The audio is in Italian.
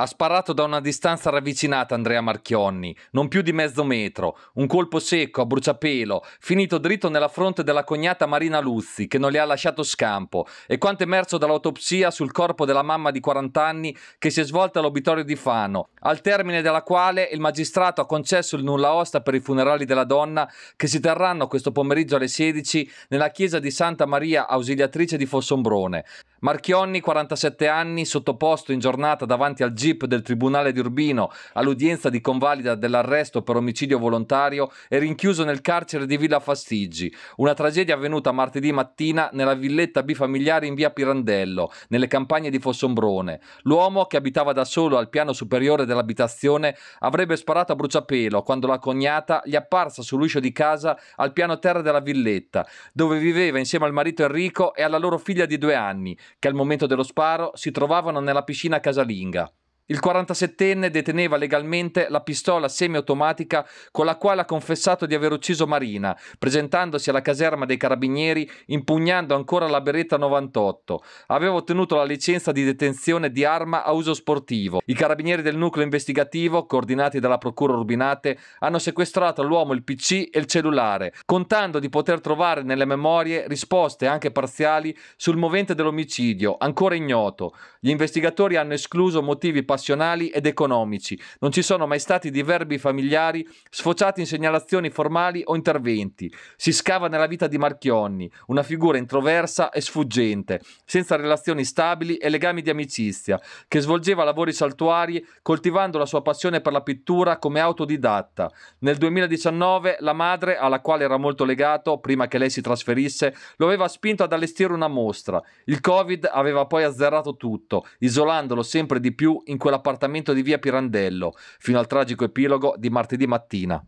Ha sparato da una distanza ravvicinata Andrea Marchionni, non più di mezzo metro, un colpo secco a bruciapelo, finito dritto nella fronte della cognata Marina Luzzi, che non le ha lasciato scampo, e quanto emerso dall'autopsia sul corpo della mamma di 40 anni che si è svolta all'obitorio di Fano, al termine della quale il magistrato ha concesso il nulla osta per i funerali della donna che si terranno questo pomeriggio alle 16 nella chiesa di Santa Maria Ausiliatrice di Fossombrone. Marchionni, 47 anni, sottoposto in giornata davanti al GIP del Tribunale di Urbino all'udienza di convalida dell'arresto per omicidio volontario, è rinchiuso nel carcere di Villa Fastigi. Una tragedia avvenuta martedì mattina nella villetta bifamiliare in via Pirandello, nelle campagne di Fossombrone. L'uomo, che abitava da solo al piano superiore dell'abitazione, avrebbe sparato a bruciapelo quando la cognata gli è apparsa sull'uscio di casa al piano terra della villetta, dove viveva insieme al marito Enrico e alla loro figlia di due anni che al momento dello sparo si trovavano nella piscina casalinga. Il 47enne deteneva legalmente la pistola semiautomatica con la quale ha confessato di aver ucciso Marina, presentandosi alla caserma dei carabinieri impugnando ancora la beretta 98. Aveva ottenuto la licenza di detenzione di arma a uso sportivo. I carabinieri del nucleo investigativo, coordinati dalla procura Rubinate, hanno sequestrato all'uomo il PC e il cellulare, contando di poter trovare nelle memorie risposte anche parziali sul movente dell'omicidio, ancora ignoto. Gli investigatori hanno escluso motivi passati passionali ed economici. Non ci sono mai stati diverbi familiari sfociati in segnalazioni formali o interventi. Si scava nella vita di Marchionni, una figura introversa e sfuggente, senza relazioni stabili e legami di amicizia, che svolgeva lavori saltuari coltivando la sua passione per la pittura come autodidatta. Nel 2019 la madre, alla quale era molto legato prima che lei si trasferisse, lo aveva spinto ad allestire una mostra. Il Covid aveva poi azzerato tutto, isolandolo sempre di più in quell'appartamento di via Pirandello, fino al tragico epilogo di martedì mattina.